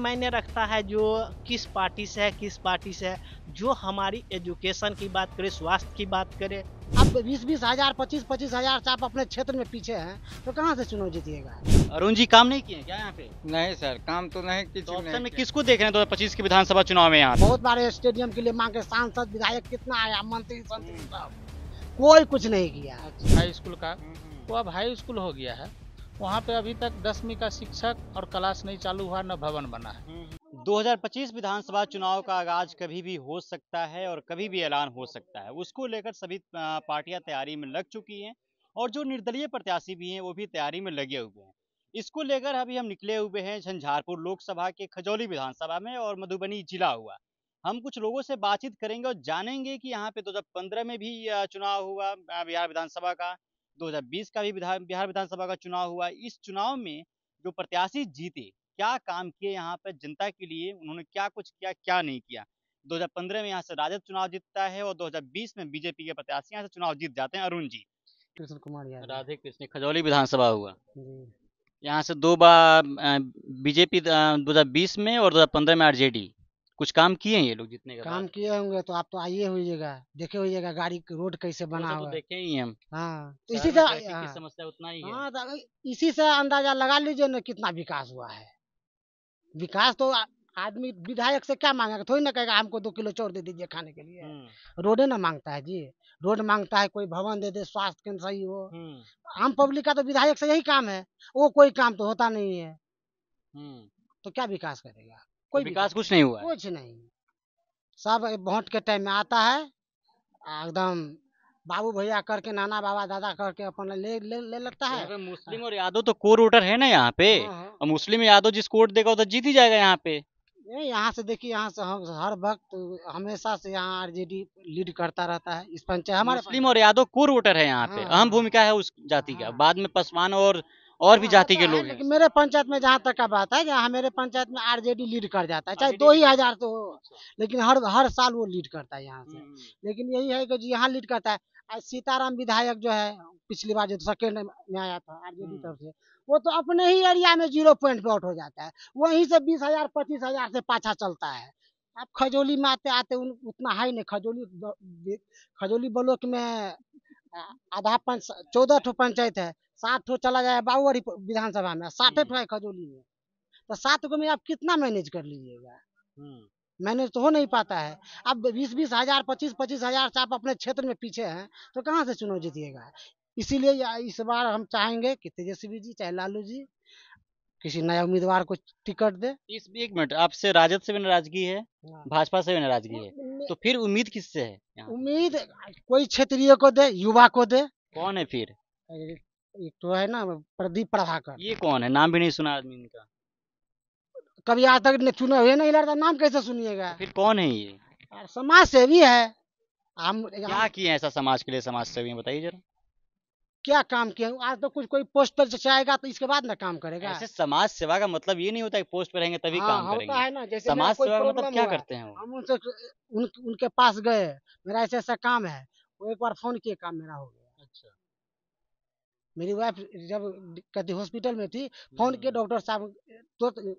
मायने रखता है जो किस पार्टी से है किस पार्टी से है जो हमारी एजुकेशन की बात करे स्वास्थ्य की बात करे अब बीस बीस हजार पच्चीस पच्चीस हजार से आप अपने क्षेत्र में पीछे हैं तो कहाँ से चुनाव जीतिएगा अरुण जी काम नहीं किए क्या यहाँ पे नहीं सर काम तो नहीं किसी तो में किसको देख रहे हैं दो हजार पच्चीस के विधानसभा चुनाव में यहाँ बहुत बार स्टेडियम के लिए मांगे सांसद विधायक कितना आया मंत्री संतरी सब कोई कुछ नहीं किया अच्छा, हाई स्कूल का हम्म, हम्म। तो अब हाई स्कूल हो गया है वहाँ पे अभी तक दसवीं का शिक्षक और क्लास नहीं चालू हुआ न भवन बना है 2025 हम्म, हम्म। विधानसभा चुनाव का आगाज कभी भी हो सकता है और कभी भी ऐलान हो सकता है उसको लेकर सभी पार्टियां तैयारी में लग चुकी हैं और जो निर्दलीय प्रत्याशी भी हैं वो भी तैयारी में लगे हुए हैं इसको लेकर अभी हम निकले हुए हैं झंझारपुर लोकसभा के खजौली विधानसभा में और मधुबनी जिला हुआ हम कुछ लोगों से बातचीत करेंगे और जानेंगे कि यहाँ पे दो तो में भी चुनाव हुआ बिहार विधानसभा का 2020 का भी विधान बिहार विधानसभा का चुनाव हुआ इस चुनाव में जो प्रत्याशी जीते क्या काम किए यहाँ पर जनता के लिए उन्होंने क्या कुछ किया क्या नहीं किया 2015 में यहाँ से राजद चुनाव जीतता है और 2020 में बीजेपी के प्रत्याशी यहाँ से चुनाव जीत जाते हैं अरुण जी कृष्ण कुमार राधे कृष्ण खजौली विधानसभा हुआ यहाँ से दो बार बीजेपी दो में और दो में आरजेडी कुछ काम किए हैं ये लोग जितने काम किए होंगे तो आप तो आइए हुईगा देखे हुईगा गाड़ी रोड कैसे बना तो तो हुआ तो देखे ही हम हाँ तो इसी से हाँ। समस्या उतना ही हाँ, है। इसी से अंदाजा लगा लीजिए ना कितना विकास हुआ है विकास तो आदमी विधायक से क्या मांगेगा थोड़ी ना कहेगा हमको दो किलो चोर दे दीजिए खाने के लिए हम्म। रोडे ना मांगता है जी रोड मांगता है कोई भवन दे दे स्वास्थ्य केंद्र सही हो हम्म। आम पब्लिक का तो विधायक से यही काम है वो कोई काम तो होता नहीं है हम्म। तो क्या विकास करेगा कोई विकास कुछ नहीं हुआ कुछ नहीं सब वोट के टाइम में आता है एकदम बाबू भैया करके नाना बाबा दादा करके अपन ले ले, ले लगता है मुस्लिम और यादव तो कोर वोटर है ना यहाँ पे हाँ, हाँ। और मुस्लिम यादव जिस कोर्ट देगा उधर तो जीत ही जाएगा यहाँ पे यहाँ से देखिए यहाँ से हम हर वक्त हमेशा से यहाँ आरजेडी लीड करता रहता है इस पंचायत हमारे मुस्लिम और यादव कोर वोटर है यहाँ पे हाँ, अहम भूमिका है उस जाति का बाद में पसवान और और भी हाँ, जाति तो के लोग हैं मेरे पंचायत में जहाँ तक का बात है जहाँ मेरे पंचायत में आरजेडी लीड कर जाता है चाहे दो ही हजार तो हो अच्छा। लेकिन हर हर साल वो लीड करता है यहाँ से हम्म। लेकिन यही है कि यहाँ लीड करता है सीताराम विधायक जो है पिछली बार जो सेकेंड में आया था आरजेडी हम्म। तरफ से वो तो अपने ही एरिया में जीरो पॉइंट पे आउट हो जाता है वहीं से बीस हजार पच्चीस हजार से पाछा चलता है आप खजोली में आते आते उन, उतना हाई नहीं खजोली खजोली ब्लॉक में आधा पंच चौदह ठो पंचायत है सात ठो चला जाए बाबूवारी विधानसभा में साठे हम्म। ठो है खजोली में तो सात गो में आप कितना मैनेज कर लीजिएगा हम्म। मैनेज तो हो नहीं पाता है अब बीस बीस हजार पच्चीस पच्चीस हजार से आप अपने क्षेत्र में पीछे हैं तो कहाँ से चुनाव जीतिएगा इसीलिए इस बार हम चाहेंगे कि तेजस्वी जी चाहे लालू जी किसी नया उम्मीदवार को टिकट दे इस एक मिनट आपसे राजद से भी नाराजगी है हाँ। भाजपा से भी नाराजगी है तो फिर उम्मीद किससे है उम्मीद कोई क्षेत्रीय को दे युवा को दे कौन है फिर एक तो है ना प्रदीप प्रभाकर ये कौन है नाम भी नहीं सुना आदमी इनका कभी आज तक चुना हुए नहीं लड़ता तो नाम कैसे सुनिएगा तो फिर कौन है ये समाज सेवी है हम क्या किए ऐसा समाज के लिए समाज सेवी बताइए जरा क्या काम किया आज तो कुछ कोई पोस्ट पर जाएगा तो इसके बाद ना काम करेगा ऐसे समाज सेवा का मतलब ये नहीं होता कि पोस्ट पर रहेंगे तभी हाँ, काम करेंगे होता है ना जैसे समाज सेवा का मतलब क्या करते हैं हम उनसे उन, उनके पास गए मेरा ऐसा ऐसा काम है वो एक बार फोन किए काम मेरा हो गया अच्छा मेरी वाइफ जब कहती हॉस्पिटल में थी फोन किए डॉक्टर हम्म। साहब तो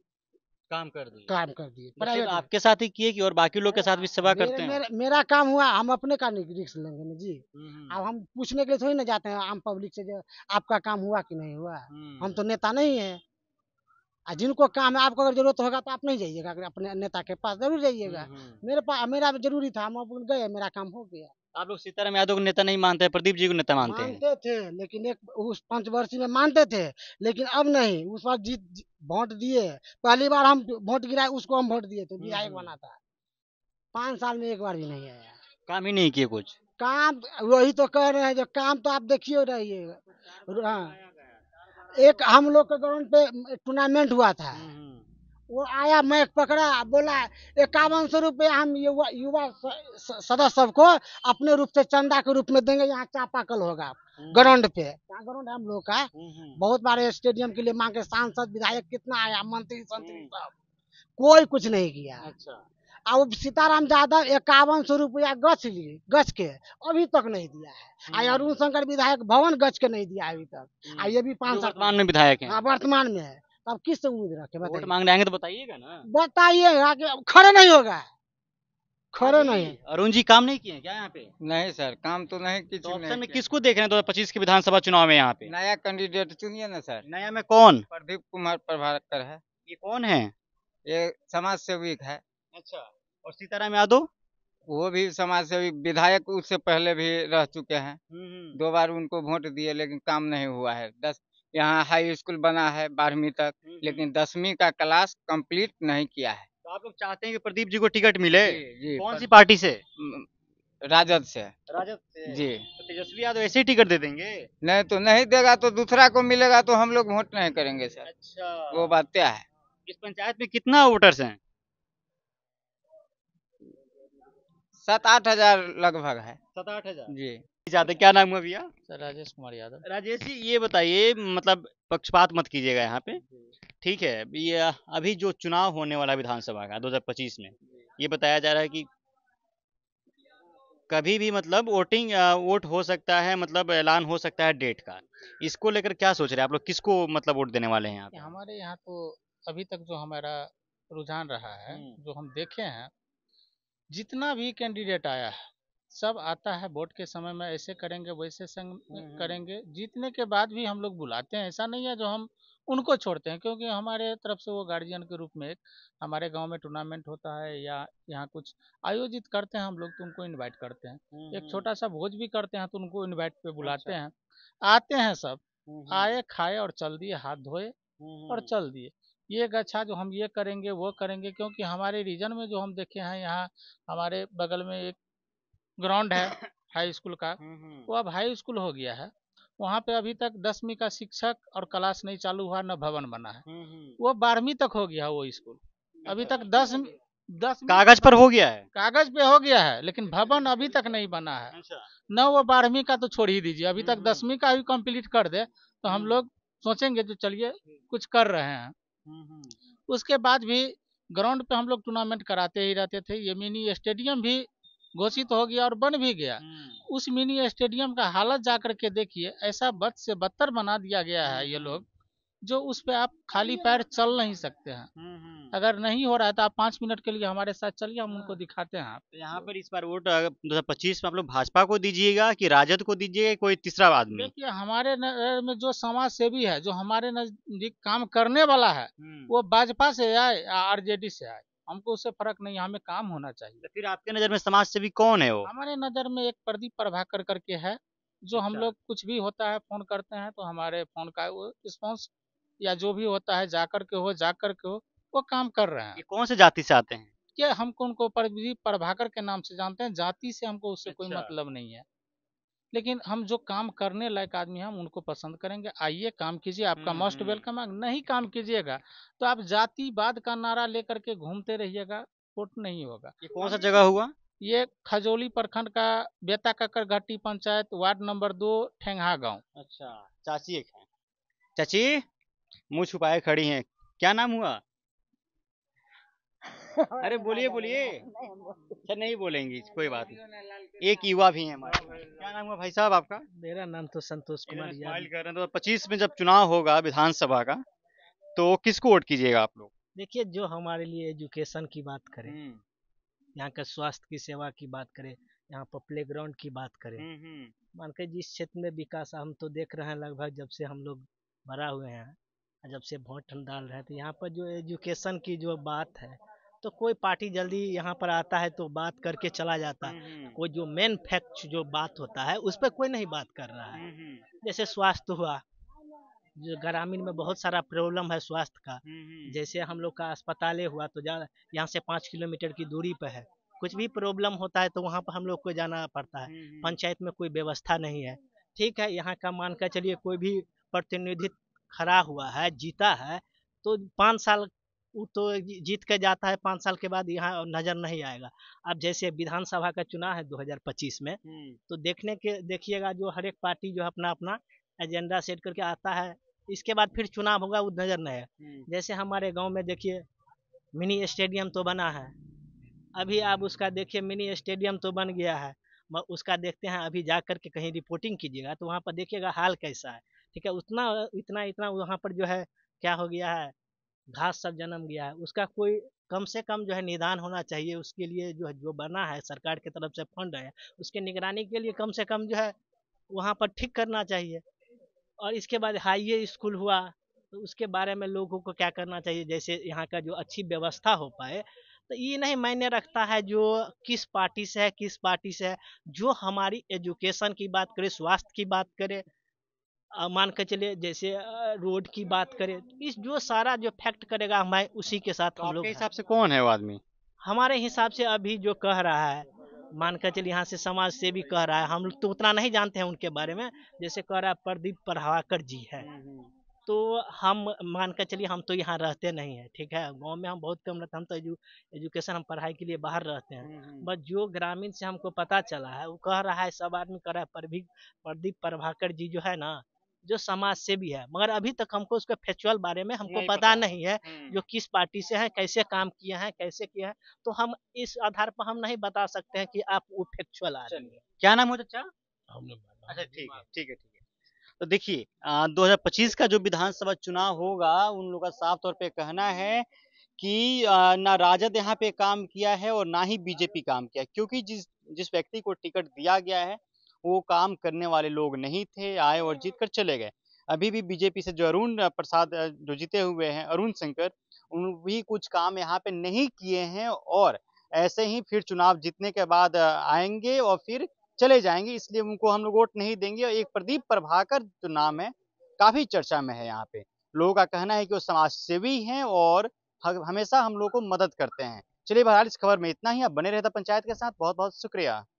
काम कर दिए काम कर दिए प्राइवेट मतलब आपके साथ ही किए कि और बाकी लोग के साथ भी सेवा करते हैं मेरा, मेरा काम हुआ हम अपने का रिक्स लेंगे ना जी हम्म, हम्म। अब हम पूछने के लिए थोड़ी ना जाते हैं आम पब्लिक से आपका काम हुआ कि नहीं हुआ हम्म। हम तो नेता नहीं है जिनको काम है आपको अगर जरूरत होगा तो आप नहीं जाइएगा अपने नेता के पास जरूर जाइएगा मेरे पास मेरा जरूरी था हम गए मेरा काम हो गया आप लोग सीताराम यादव को नेता नहीं मानते प्रदीप जी को नेता मानते हैं मानते थे लेकिन एक उस पंचवर्षीय में मानते थे लेकिन अब नहीं उस बार जीत वोट दिए पहली बार हम वोट गिराए उसको हम वोट दिए तो विधायक हम्म, हम्म। बना था पाँच साल में एक बार भी नहीं आया काम ही नहीं किए कुछ काम वही तो कह रहे हैं जो काम तो आप देखिए रहिए हाँ। एक हम लोग के ग्राउंड पे टूर्नामेंट हुआ था हम्म। वो आया मैक पकड़ा बोला इक्यावन सौ रुपये हम युवा युवा सदस्य सबको अपने रूप से चंदा के रूप में देंगे यहाँ चापाकल होगा हम्म। ग्राउंड पे ग्राउंड है हम लोग का हम्म, हम्म। बहुत बार स्टेडियम के लिए मांगे सांसद विधायक कितना आया मंत्री संतरी सब कोई कुछ नहीं किया अच्छा अब सीताराम यादव इक्यावन सौ रुपया गछ लिए गच के अभी तक नहीं दिया है आई अरुण शंकर विधायक भवन गछ के नहीं दिया अभी तक आ ये भी पांच वर्तमान में विधायक है हाँ, वर्तमान में है अब किससे उम्मीद रखे बताइए मांग आएंगे तो बताइएगा ना बताइएगा खड़े नहीं होगा खड़े नहीं अरुण जी काम नहीं किए क्या यहाँ पे नहीं सर काम तो नहीं किसी तो नहीं में किसको देख रहे हैं दो हजार पच्चीस के विधानसभा चुनाव में यहाँ पे नया कैंडिडेट चुनिए ना सर नया में कौन प्रदीप कुमार प्रभाकर है ये कौन है ये समाज सेविक है अच्छा और सीताराम यादव वो भी समाज सेवी विधायक उससे पहले भी रह चुके हैं हम्म, हम्म। दो बार उनको वोट दिए लेकिन काम नहीं हुआ है दस यहाँ हाई स्कूल बना है बारहवीं तक लेकिन दसवीं का क्लास कंप्लीट नहीं किया है तो आप लोग चाहते हैं कि प्रदीप जी को टिकट मिले जी, जी, कौन सी पार्टी से राजद से राजद से जी तो तेजस्वी यादव ऐसे ही टिकट दे देंगे नहीं तो नहीं देगा तो दूसरा को मिलेगा तो हम लोग वोट नहीं करेंगे सर अच्छा वो बात क्या है इस पंचायत में कितना वोटर्स हैं सात आठ हजार लगभग है सात आठ हजार जी चाहते क्या नाम है भैया राजेश कुमार यादव राजेश जी ये बताइए मतलब पक्षपात मत कीजिएगा यहाँ पे ठीक है ये अभी जो चुनाव होने वाला विधानसभा का 2025 में ये बताया जा रहा है कि कभी भी मतलब वोटिंग वोट हो सकता है मतलब ऐलान हो सकता है डेट का इसको लेकर क्या सोच रहे हैं आप लोग किसको मतलब वोट देने वाले हैं आप हमारे यहाँ तो अभी तक जो हमारा रुझान रहा है हम्म। जो हम देखे हैं जितना भी कैंडिडेट आया है सब आता है वोट के समय में ऐसे करेंगे वैसे संग करेंगे जीतने के बाद भी हम लोग बुलाते हैं ऐसा नहीं है जो हम उनको छोड़ते हैं क्योंकि हमारे तरफ से वो गार्जियन के रूप में एक हमारे गांव में टूर्नामेंट होता है या यहाँ कुछ आयोजित करते हैं हम लोग तो उनको इनवाइट करते हैं एक छोटा सा भोज भी करते हैं तो उनको इन्वाइट पे बुलाते अच्छा। हैं आते हैं सब आए खाए और चल दिए हाथ धोए और चल दिए ये अच्छा जो हम ये करेंगे वो करेंगे क्योंकि हमारे रीजन में जो हम देखे हैं यहाँ हमारे बगल में एक ग्राउंड है हाई स्कूल का हम्म, हम्म। वो अब हाई स्कूल हो गया है वहाँ पे अभी तक दसवीं का शिक्षक और क्लास नहीं चालू हुआ न भवन बना है हम्म, वो बारहवीं तक हो गया वो स्कूल अभी तक दस दस कागज पर हो गया है कागज पे हो गया है लेकिन भवन अभी तक नहीं बना है अच्छा। न वो बारहवीं का तो छोड़ ही दीजिए अभी तक दसवीं का भी कम्प्लीट कर दे तो हम लोग सोचेंगे जो चलिए कुछ कर रहे हैं उसके बाद भी ग्राउंड पे हम लोग टूर्नामेंट कराते ही रहते थे ये मिनी स्टेडियम भी घोषित हो गया और बन भी गया हम्म। उस मिनी स्टेडियम का हालत जा करके देखिए ऐसा बद से बदतर बना दिया गया है ये लोग जो उस पे आप खाली पैर चल नहीं सकते हैं हम्म, हम्म। अगर नहीं हो रहा है तो आप पाँच मिनट के लिए हमारे साथ चलिए हम उनको हाँ। दिखाते हैं आप तो यहाँ पर इस बार वोट दो हजार पच्चीस में आप लोग भाजपा को दीजिएगा कि राजद को दीजिएगा कोई तीसरा आदमी देखिए हमारे में जो समाज सेवी है जो हमारे नजदीक काम करने वाला है वो भाजपा से आए आर से आए हमको उससे फर्क नहीं हमें काम होना चाहिए तो फिर आपके नज़र में समाज से भी कौन है वो हमारे नज़र में एक प्रदीप प्रभाकर करके है जो हम अच्छा। लोग कुछ भी होता है फोन करते हैं तो हमारे फोन का रिस्पॉन्स या जो भी होता है जाकर के हो जाकर के हो वो काम कर रहे हैं ये कौन से जाति से आते हैं क्या हमको उनको प्रभाकर के नाम से जानते हैं जाति से हमको उससे कोई अच्छा। मतलब नहीं है लेकिन हम जो काम करने लायक आदमी हम उनको पसंद करेंगे आइए काम कीजिए आपका मोस्ट वेलकम हम्म। है नहीं काम कीजिएगा तो आप जातिवाद का नारा लेकर के घूमते रहिएगा कोर्ट नहीं होगा ये कौन सा जगह हुआ ये खजोली प्रखंड का बेता ककर घाटी पंचायत वार्ड नंबर दो ठेंगहा गाँव अच्छा चाची एक है चाची मुँह छुपाए खड़ी है क्या नाम हुआ अरे बोलिए बोलिए अच्छा नहीं बोलेंगी कोई बात नहीं एक युवा भी है हमारे हाँ, हाँ। क्या नाम है भाई साहब आपका मेरा नाम तो संतोष कुमार कर रहे हैं तो पच्चीस में जब चुनाव होगा विधानसभा का तो किसको वोट कीजिएगा आप लोग देखिए जो हमारे लिए एजुकेशन की बात करें हम्म। यहाँ का स्वास्थ्य की सेवा की बात करें यहाँ पर प्ले ग्राउंड की बात करें हम्म, हम्म। मान के जिस क्षेत्र में विकास हम तो देख रहे हैं लगभग जब से हम लोग बड़ा हुए हैं जब से वोट हम डाल रहे हैं तो यहाँ पर जो एजुकेशन की जो बात है तो कोई पार्टी जल्दी यहाँ पर आता है तो बात करके चला जाता है हम्म, हम्म। कोई जो मेन फैक्ट जो बात होता है उस पर कोई नहीं बात कर रहा है हम्म, जैसे स्वास्थ्य हुआ जो ग्रामीण में बहुत सारा प्रॉब्लम है स्वास्थ्य का जैसे हम लोग का अस्पताल हुआ तो यहाँ से पाँच किलोमीटर की दूरी पर है कुछ भी प्रॉब्लम होता है तो वहाँ पर हम लोग को जाना पड़ता है पंचायत में कोई व्यवस्था नहीं है ठीक है यहाँ का मान कर चलिए कोई भी प्रतिनिधित्व खड़ा हुआ है जीता है तो पाँच साल वो तो जीत के जाता है पाँच साल के बाद यहाँ नजर नहीं आएगा अब जैसे विधानसभा का चुनाव है 2025 में तो देखने के देखिएगा जो हर एक पार्टी जो अपना अपना एजेंडा सेट करके आता है इसके बाद फिर चुनाव होगा वो नजर नहीं है जैसे हमारे गाँव में देखिए मिनी स्टेडियम तो बना है अभी आप उसका देखिए मिनी स्टेडियम तो बन गया है उसका देखते हैं अभी जा करके कहीं रिपोर्टिंग कीजिएगा तो वहाँ पर देखिएगा हाल कैसा है ठीक है उतना इतना इतना वहाँ पर जो है क्या हो गया है घास सब जन्म गया है उसका कोई कम से कम जो है निदान होना चाहिए उसके लिए जो है जो बना है सरकार की तरफ से फंड है उसके निगरानी के लिए कम से कम जो है वहाँ पर ठीक करना चाहिए और इसके बाद हाईए स्कूल हुआ तो उसके बारे में लोगों को क्या करना चाहिए जैसे यहाँ का जो अच्छी व्यवस्था हो पाए तो ये नहीं मायने रखता है जो किस पार्टी से है किस पार्टी से है जो हमारी एजुकेशन की बात करे स्वास्थ्य की बात करे मान के चलिए जैसे रोड की बात करें इस जो सारा जो फैक्ट करेगा हमारे उसी के साथ तो हम लोग हिसाब से कौन है वो आदमी हमारे हिसाब से अभी जो कह रहा है मान के चलिए यहाँ से समाज से भी कह रहा है हम लोग तो उतना नहीं जानते हैं उनके बारे में जैसे कह रहा है प्रदीप प्रभाकर जी है हम्म, हम्म, हम्म। तो हम मान के चलिए हम तो यहाँ रहते नहीं हैं ठीक है गांव में हम बहुत कम रहते हैं हम तो एजु, एजुकेशन हम पढ़ाई के लिए बाहर रहते हैं बस जो ग्रामीण से हमको पता चला है वो कह रहा है सब आदमी कह रहा है प्रदीप प्रभाकर जी जो है ना जो समाज से भी है मगर अभी तक हमको उसके फेचुअल बारे में हमको पता, पता नहीं है हम्म। जो किस पार्टी से है कैसे काम किए हैं कैसे किए हैं तो हम इस आधार पर हम नहीं बता सकते हैं कि आप वो फेक्चुअल आ रहे हैं क्या नाम हो चाचा अच्छा ठीक है ठीक है ठीक है तो देखिए 2025 का जो विधानसभा चुनाव होगा उन लोगों का साफ तौर पर कहना है कि ना राजद यहाँ पे काम किया है और ना ही बीजेपी काम किया क्योंकि जिस जिस व्यक्ति को टिकट दिया गया है वो काम करने वाले लोग नहीं थे आए और हाँ। जीत कर चले गए अभी भी बीजेपी से जो अरुण प्रसाद जो जीते हुए हैं अरुण शंकर उन भी कुछ काम यहाँ पे नहीं किए हैं और ऐसे ही फिर चुनाव जीतने के बाद आएंगे और फिर चले जाएंगे इसलिए उनको हम लोग वोट नहीं देंगे और एक प्रदीप प्रभाकर जो नाम है काफी चर्चा में है यहाँ पे लोगों का कहना है कि वो समाज सेवी हैं और हमेशा हम लोग को मदद करते हैं चलिए बहरहाल इस खबर में इतना ही आप बने रहता पंचायत के साथ बहुत बहुत शुक्रिया